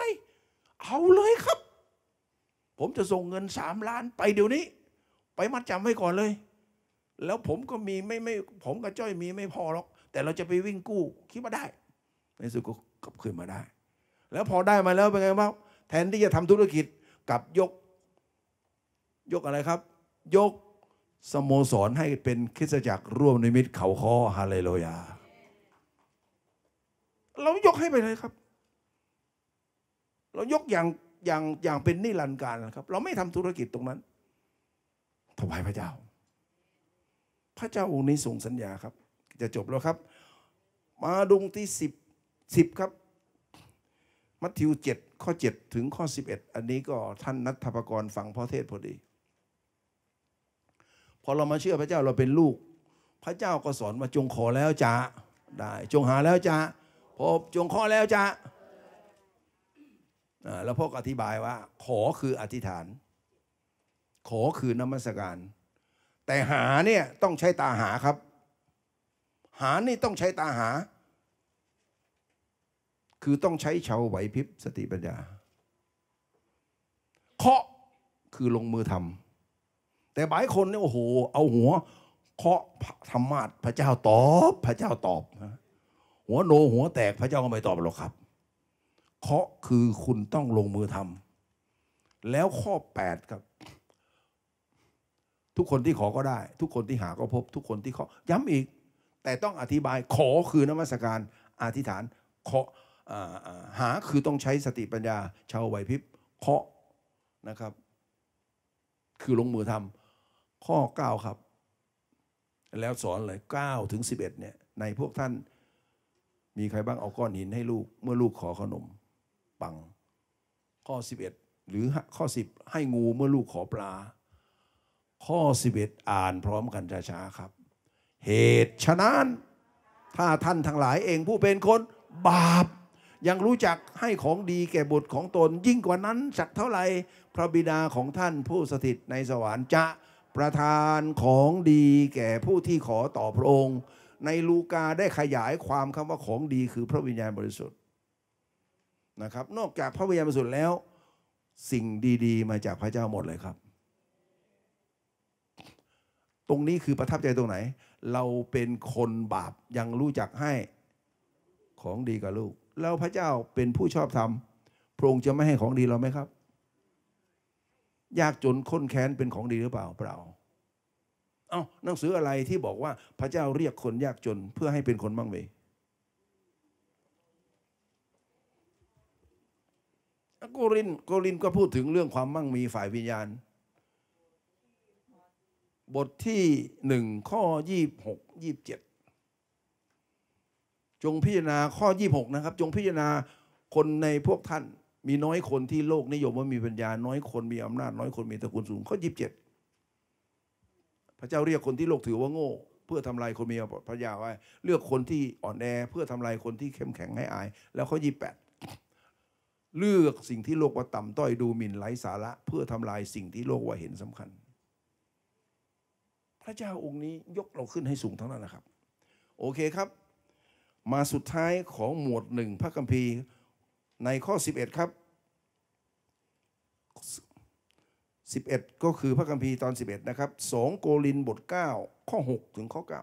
เอาเลยครับผมจะส่งเงินสามล้านไปเดี๋ยวนี้ ไปมัดจำไว้ก่อนเลย แล้วผมก็มี ไม่ ไม่ผมกับจ้อยมีไม่พอหรอกแต่เราจะไปวิ่งกู้ คิดว่าได้ในสุดก็กลับคืนมาได้ แล้วพอได้มาแล้วเป็นไงบ้างแทนที่จะทำธุรกิจกับยกยกอะไรครับ ยกสโมสรให้เป็นคริสตจักรร่วมนิมิตเขาคอฮาเลลยา เรายกให้ไปเลยครับ เรายกอย่างอย่างอย่างเป็นนิรันดร์การนะครับ เราไม่ทำธุรกิจตรงนั้นถวายพระเจ้า พระเจ้าองค์นี้ส่งสัญญาครับ จะจบแล้วครับ มาดุงที่สิบสิบครับ มัทธิวเจ็ดข้อเจ็ดถึงข้อสิบเอ็ดอันนี้ก็ท่านนัทธปกรฟังพ่อเทศพอดีพอเรามาเชื่อพระเจ้าเราเป็นลูก พระเจ้าก็สอนว่าจงขอแล้วจะได้ จงหาแล้วจะพบจงขอแล้วจะแล้วพ่ออธิบายว่า ขอคืออธิษฐาน ขอคือนมัสการแต่หาเนี่ยต้องใช้ตาหาครับ หานี่ ต้องใช้ตาหา คือต้องใช้เฉาไหวพริบสติปัญญา เคาะคือลงมือทำแต่บายคนเนี่ยโอ้โห เอาหัว เคาะธรรมาทพระเจ้าตอบพระเจ้าตอบ หัวโนหัวแตกพระเจ้าก็ไม่ตอบหรอกครับเคาะคือคุณต้องลงมือทำแล้วข้อ8ครับทุกคนที่ขอก็ได้ ทุกคนที่หาก็พบทุกคนที่ขอย้ำอีก แต่ต้องอธิบายขอคือนมัสการอธิษฐานเคาะหาคือต้องใช้สติปัญญาชาวไหวพริบเคาะนะครับ คือลงมือทำข้อ 9 ครับ แล้วสอนเลย9ถึง 11เนี่ยใน พวกท่านมีใครบ้างเอาก้อนหินให้ลูก เมื่อลูกขอขนมปังข้อ 11 หรือข้อ 10 ให้งูเมื่อลูกขอปลา ข้อ 11 อ่านพร้อมกันช้าๆครับ เหตุฉะนั้นถ้าท่านทั้งหลายเองผู้เป็นคนบาป ยังรู้จักให้ของดีแก่บุตรของตนยิ่งกว่านั้นสักเท่าไหร่พระบิดาของท่านผู้สถิตในสวรรค์จะประทานของดี แก่ผู้ที่ขอต่อพระองค์ ในลูกาได้ขยายความคำว่าของดี คือพระวิญญาณบริสุทธิ์นะครับนอกจากพระวิญญาณบริสุทธิ์แล้ว สิ่งดี ๆมาจากพระเจ้าหมดเลยครับ ตรงนี้คือประทับใจตรงไหน เราเป็นคนบาปยังรู้จักให้ของดีกับลูก แล้วพระเจ้าเป็นผู้ชอบธรรม พระองค์จะไม่ให้ของดีเราไหมครับ ยากจนค้นแค้นเป็นของดีหรือเปล่าเปล่าเอา้าหนังสืออะไรที่บอกว่าพระเจ้าเรียกคนยากจนเพื่อให้เป็นคนบ้างไหมโกรินโกรินก็พูดถึงเรื่องความมั่งมีฝ่ายวิญญาณ บทที่หนึ่งข้อยี่หกยี่เจ็ดจงพิจารณาข้อยี่หกนะครับ จงพิจารณาคนในพวกท่านมีน้อยคนที่โลกนิยมว่ามีปัญญา น้อยคนมีอำนาจน้อยคนมีตระกูลสูงข้อยี่สิบเจ็ดพระเจ้าเรียกคนที่โลกถือว่าโง่เพื่อทำลายคนมีปัญญาไว้ เลือกคนที่อ่อนแอเพื่อทำลายคนที่เข้มแข็งให้อาย แล้วข้อยี่สิบแปดเลือกสิ่งที่โลกว่าต่ำต้อยดูหมิ่นไร้สาระเพื่อทำลายสิ่งที่โลกว่าเห็นสำคัญ พระเจ้าองค์นี้ยกเราขึ้นให้สูงทั้งนั้นนะครับ โอเคครับ มาสุดท้ายของหมวดหนึ่งพระคัมภีร์ในข้อ 11 ครับ 11 ก็คือพระคัมภีร์ตอน 11 นะครับ2โกลินบท 9 ข้อ 6 ถึงข้อ 9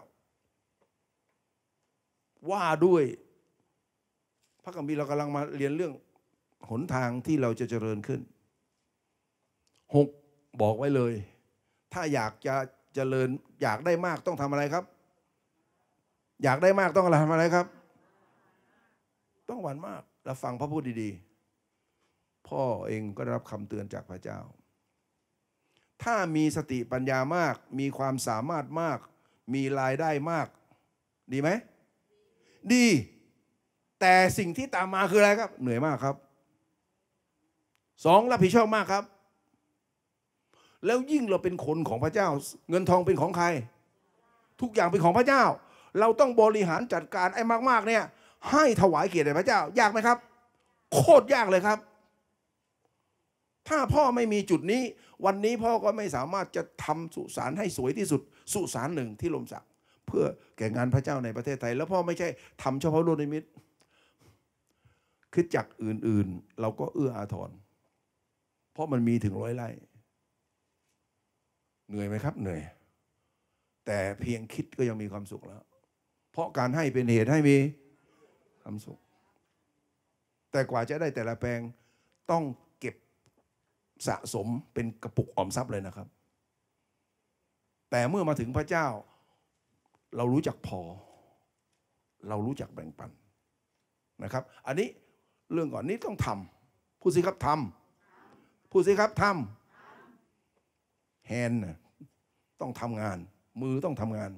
ว่าด้วย พระคัมภีร์เรากำลังมาเรียนเรื่องหนทางที่เราจะเจริญขึ้นหกบอกไว้เลย ถ้าอยากจะเจริญอยากได้มากต้องทำอะไรครับ อยากได้มากต้องทำอะไรครับ ต้องหวานมาก แล้วฟังพระพูดดีๆ พ่อเองก็ได้รับคำเตือนจากพระเจ้า ถ้ามีสติปัญญามากมีความสามารถมาก มีรายได้มาก ดีไหม ดี แต่สิ่งที่ตามมาคืออะไรครับ เหนื่อยมากครับสองรับผิดชอบมากครับ แล้วยิ่งเราเป็นคนของพระเจ้าเงินทองเป็นของใคร ทุกอย่างเป็นของพระเจ้า เราต้องบริหารจัดการไอ้มากๆ เนี่ย ให้ถวายเกียรติแด่พระเจ้ายากไหมครับ โคตรยากเลยครับ ถ้าพ่อไม่มีจุดนี้ วันนี้พ่อก็ไม่สามารถจะทำสุสานให้สวยที่สุด สุสานหนึ่งที่ลมศักเพื่อแก่งานพระเจ้าในประเทศไทย แล้วพ่อไม่ใช่ทำเฉพาะโลนิมิตคิดจากอื่นๆ เราก็เอื้ออาทรพราะมันมีถึงร้อยไร่ เหนื่อยไหมครับ เหนื่อย แต่เพียงคิดก็ยังมีความสุขแล้ว เพราะการให้เป็นเหตุให้มีความสุข แต่กว่าจะได้แต่ละแปลงต้องเก็บสะสมเป็นกระปุกออมทรัพย์เลยนะครับ แต่เมื่อมาถึงพระเจ้า เรารู้จักพอ เรารู้จักแบ่งปัน นะครับ อันนี้เรื่องก่อนนี้ต้องทำพูดสิครับทำพูดสิครับทำ แฮนต้องทำงาน มือต้องทำงาน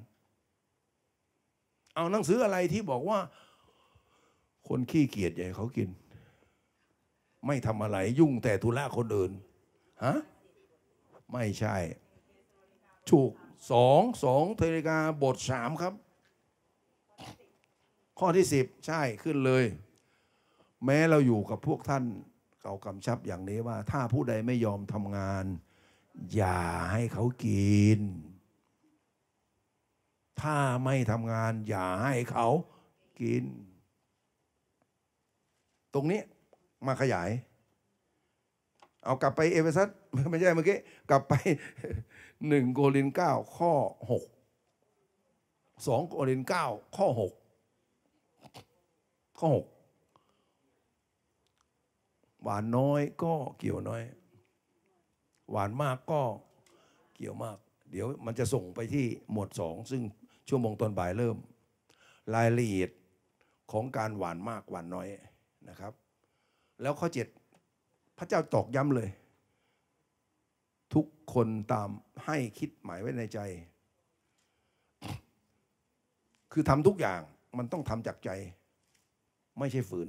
เอาหนังสืออะไรที่บอกว่าคนขี้เกียจใหญ่เขากิน ไม่ทำอะไร ยุ่งแต่ธุระคนอื่นฮะไม่ใช่ถูกสองสองเทริกาบทสามครับ ข้อที่สิบใช่ขึ้นเลย แม้เราอยู่กับพวกท่านเขากำชับอย่างนี้ว่า ถ้าผู้ใดไม่ยอมทำงาน อย่าให้เขากิน ถ้าไม่ทำงาน อย่าให้เขากิน ตรงนี้มาขยาย เอากลับไปเอเวซัสไม่ใช่เมื่อกี้ กลับไปหนึ่งโกลินเก้าข้อหกสองโกลินเก้าข้อหกข้อหกหวานน้อยก็เกี่ยวน้อย หวานมากก็เกี่ยวมาก เดี๋ยวมันจะส่งไปที่หมวดสอง ซึ่งชั่วโมงตอนบ่ายเริ่มรายละเอียดของการหวานมากหวานน้อยนะครับ แล้วข้อเจ็ดพระเจ้าตอกย้ำเลย ทุกคนตามให้คิดหมายไว้ในใจ คือทำทุกอย่างมันต้องทำจากใจ ไม่ใช่ฝืน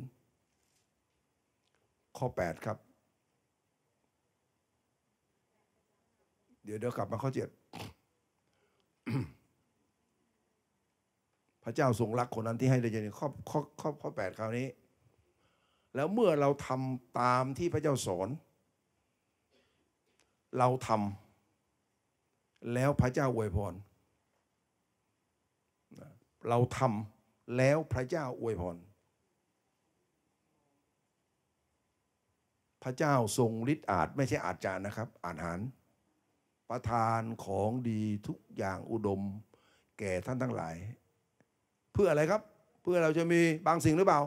ข้อ8ครับ เดี๋ยวเดี๋ยวกลับมาข้อ7พระเจ้าทรงรักคนนั้นที่ให้เลยในข้อข้อข้อข้อแปดคราวนี้ แล้วเมื่อเราทำตามที่พระเจ้าสอนเราทำแล้วพระเจ้าอวยพรเราทำแล้วพระเจ้าอวยพรพระเจ้าทรงฤทธิ์อาจไม่ใช่อาจารย์นะครับอาหารประทานของดีทุกอย่างอุดม แก่ท่านทั้งหลาย เพื่ออะไรครับ เพื่อเราจะมีบางสิ่งหรือเปล่า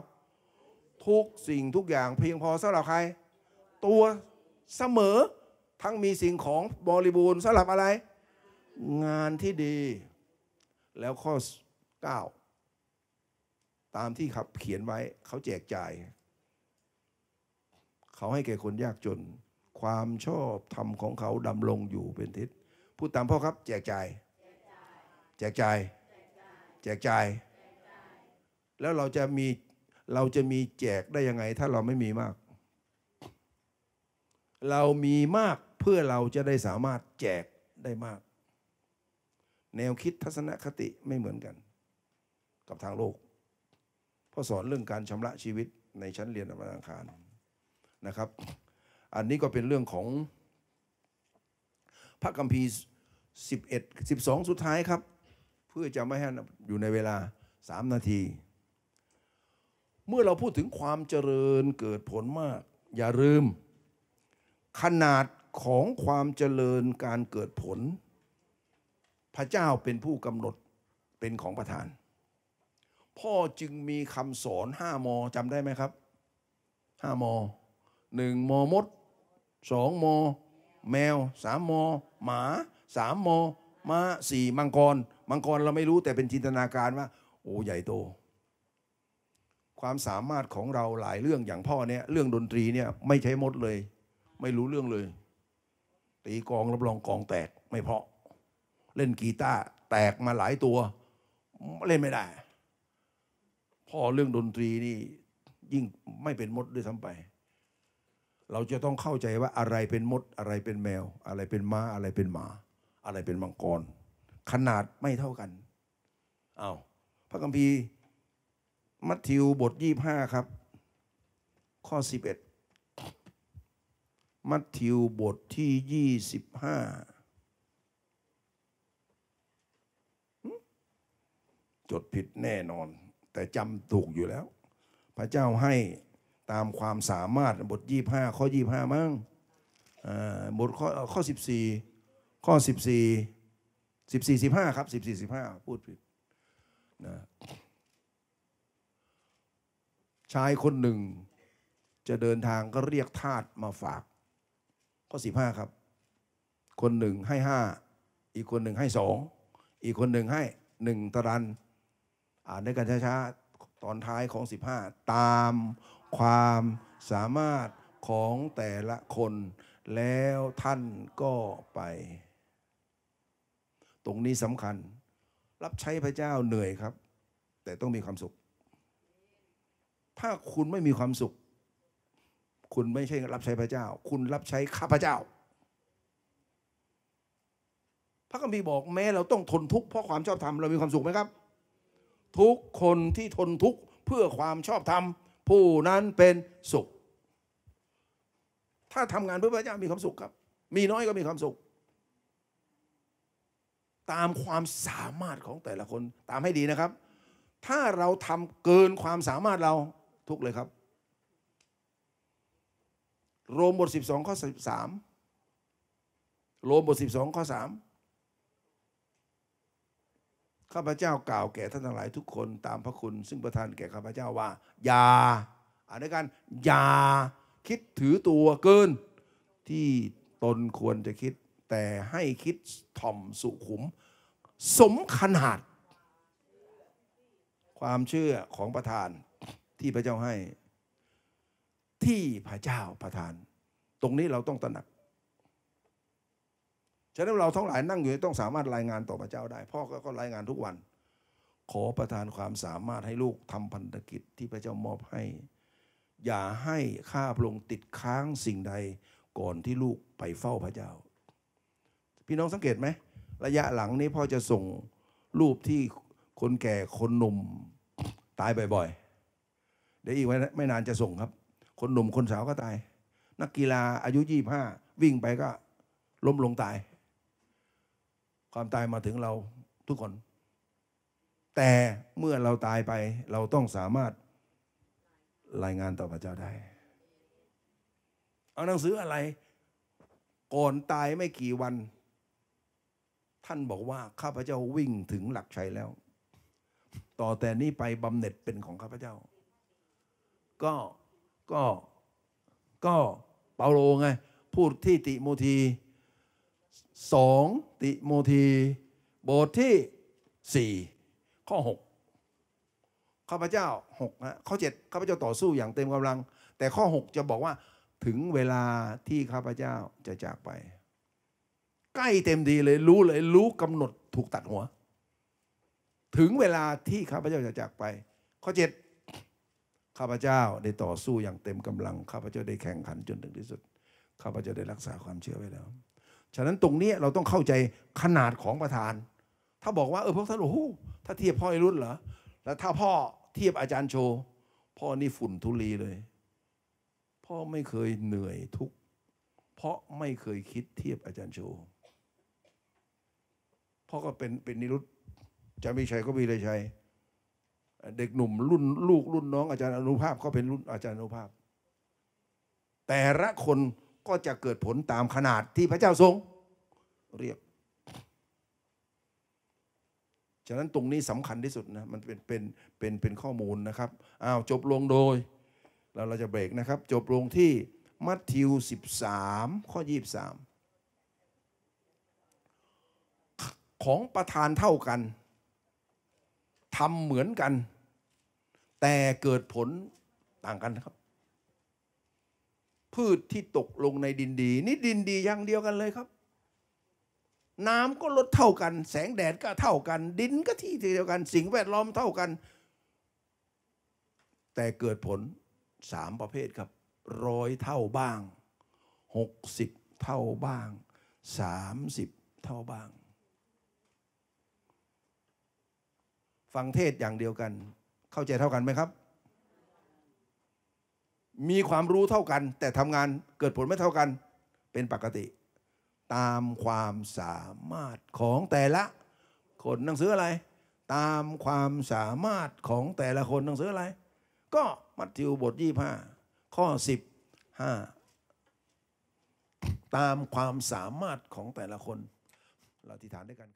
ทุกสิ่งทุกอย่าง เพียงพอสำหรับใคร ตัวเสมอทั้งมีสิ่งของบริบูรณ์สำหรับอะไรงานที่ดีแล้วข้อ9ตามที่ครับเขียนไว้เขาแจกจ่ายเขาให้แก่คนยากจน ความชอบธรรมของเขาดำรงอยู่เป็นทิศ พูดตามพ่อครับแจกจ่ายแจกจ่ายแจกจ่าย แล้วเราจะมีเราจะมีแจกได้ยังไง ถ้าเราไม่มีมาก เรามีมากเพื่อเราจะได้สามารถแจกได้มาก แนวคิดทัศนคติไม่เหมือนกัน กับทางโลกพ่อสอนเรื่องการชำระชีวิตในชั้นเรียนอังคารนะครับ อันนี้ก็เป็นเรื่องของ พระกัมพีสิบเอ็ดสิบสองสุดท้ายครับ เพื่อจะไม่ให้อยู่ในเวลาสามนาที เมื่อเราพูดถึงความเจริญเกิดผลมากอย่าลืม ขนาดของความเจริญการเกิดผล พระเจ้าเป็นผู้กำหนดเป็นของประธาน พ่อจึงมีคำสอนห้ามอจำได้ไหมครับห้ามอหนึ่งมอมดสองมอ แมวสามมอ หมาสามมอมาสี่มังกร มังกรเราไม่รู้แต่เป็นจินตนาการว่า โอ้ใหญ่โต ความสามารถของเราหลายเรื่องอย่างพ่อเนี่ยเรื่องดนตรีเนี่ยไม่ใช้มดเลย ไม่รู้เรื่องเลย ตีกองรับรองกองแตกไม่เพาะ เล่นกีตาร์แตกมาหลายตัว เล่นไม่ได้ พ่อเรื่องดนตรีนี่ยิ่งไม่เป็นมดด้วยซ้ำไปเราจะต้องเข้าใจว่าอะไรเป็นมดอะไรเป็นแมว อะไรเป็นม้าอะไรเป็นหมา อะไรเป็นมังกร ขนาดไม่เท่ากันอา้าวพระคัมภีร์มัทธิวบทยี่ห้าครับ ข้อสิบเอ็ดมัทธิวบทที่ยี่สิบห้าจดผิดแน่นอน แต่จำถูกอยู่แล้ว พระเจ้าให้ตามความสามารถ บทยี่ห้าข้อยี่ห้ามั้งบทข้อข้อสิบสี่ข้อสิบสี่สิบสี่สิบห้าครับสิบสี่สิบห้าพูดผิดนะชายคนหนึ่ง จะเดินทางก็เรียกทาสมาฝากข้อสิบห้าครับ คนหนึ่งให้ห้าอีกคนหนึ่งให้สองอีกคนหนึ่งให้หนึ่งตรันอ่านด้วยกันช้าๆ ตอนท้ายของสิบห้าตามความสามารถของแต่ละคนแล้วท่านก็ไป ตรงนี้สำคัญ รับใช้พระเจ้าเหนื่อยครับ แต่ต้องมีความสุข ถ้าคุณไม่มีความสุข คุณไม่ใช่รับใช้พระเจ้า คุณรับใช้ข้าพเจ้า พระคัมภีร์บอกแม้ เราต้องทนทุกข์เพราะความชอบธรรมเรามีความสุขไหมครับ ทุกคนที่ทนทุกข์เพื่อความชอบธรรมผู้นั้นเป็นสุข ถ้าทำงานเพื่อพระเจ้ามีความสุขครับ มีน้อยก็มีความสุข ตามความสามารถของแต่ละคน ตามให้ดีนะครับ ถ้าเราทำเกินความสามารถเราทุกเลยครับ โรมบท 12 ข้อ 13 โรมบท 12 ข้อ 3ข้าพเจ้ากล่าวแก่ท่านทั้งหลายทุกคนตามพระคุณ ซึ่งประทานแก่ข้าพเจ้าว่าอย่าอ่านด้วยกันอย่าคิดถือตัวเกิน ที่ตนควรจะคิด แต่ให้คิดถ่อมสุขุม สมขนาดความเชื่อของประธานที่พระเจ้าให้ที่พระเจ้าประทาน ตรงนี้เราต้องตระหนักฉะนั้นเราทั้งหลายนั่งอยู่ต้องสามารถรายงานต่อพระเจ้าได้พ่อก็รายงานทุกวัน ขอประทานความสามารถให้ลูกทำพันธกิจที่พระเจ้ามอบให้ อย่าให้ข้าพระองค์ติดค้างสิ่งใดก่อนที่ลูกไปเฝ้าพระเจ้า พี่น้องสังเกตไหมระยะหลังนี้พ่อจะส่งรูปที่คนแก่คนหนุ่มตายบ่อยๆเดี๋ยวอีกไม่นานจะส่งครับ คนหนุ่มคนสาวก็ตาย นักกีฬาอายุยี่ห้าวิ่งไปก็ล้มลงตายความตายมาถึงเราทุกคน แต่เมื่อเราตายไปเราต้องสามารถรายงานต่อพระเจ้าได้ เอาหนังสืออะไรก่อนตายไม่กี่วัน ท่านบอกว่าข้าพเจ้าวิ่งถึงหลักชัยแล้ว ต่อแต่นี้ไปบำเหน็จเป็นของข้าพเจ้า ก็ก็ก็ เปาโลไง พูดที่ติโมธีสองติโมธีบทที่สี่ข้อหกข้าพเจ้าหกนะข้อเจ็ดข้าพเจ้าต่อสู้อย่างเต็มกำลัง แต่ข้อหกจะบอกว่าถึงเวลาที่ข้าพเจ้าจะจากไป ใกล้เต็มดีเลยรู้เลย รู้กำหนดถูกตัดหัว ถึงเวลาที่ข้าพเจ้าจะจากไป ข้อเจ็ดข้าพเจ้าได้ต่อสู้อย่างเต็มกำลังข้าพเจ้าได้แข่งขันจนถึงที่สุดข้าพเจ้าได้รักษาความเชื่อไว้แล้วฉะนั้น ตรงนี้เราต้องเข้าใจขนาดของประธาน ถ้าบอกว่าเออพวกท่านโอ้โหถ้าเทียบพ่อรุ่นเหรอ แล้วถ้าพ่อเทียบอาจารย์โชพ่อนี่ฝุ่นทุลีเลย พ่อไม่เคยเหนื่อยทุก เพราะไม่เคยคิด เทียบอาจารย์โชพ่อก็เป็นเป็นนิรุตจะมีชัยก็มีเลยชัยเด็กหนุ่มรุ่นลูกรุ่นน้องอาจารย์อนุภาพ ก็เป็นรุ่นอาจารย์อนุภาพ แต่ละคนก็จะเกิดผลตามขนาดที่พระเจ้าทรงเรียก ฉะนั้นตรงนี้สำคัญที่สุดนะ มันเป็นเป็นเป็นเป็นข้อมูลนะครับ อ้าวจบลงโดย เราเราจะเบรกนะครับ จบลงที่มัทธิว 13 ข้อ 23 ของประธานเท่ากันทำเหมือนกัน แต่เกิดผลต่างกันนะครับพืชที่ตกลงในดินดีนี่ดินดีอย่างเดียวกันเลยครับ น้ำก็ลดเท่ากัน แสงแดดก็เท่ากัน ดินก็ที่เดียวกัน สิ่งแวดล้อมเท่ากัน แต่เกิดผลสามประเภทครับ ร้อยเท่าบ้างหกสิบเท่าบ้างสสามิบเท่าบ้าง ฟังเทศอย่างเดียวกัน เข้าใจเท่ากันไหมครับมีความรู้เท่ากัน แต่ทำงานเกิดผลไม่เท่ากัน เป็นปกติ ตามความสามารถของแต่ละคนหนังสืออะไร ตามความสามารถของแต่ละคนหนังสืออะไรก็มัทธิวบทยี่ห้าข้อสิบห้าตามความสามารถของแต่ละคน เราที่ษฐานด้วยกัน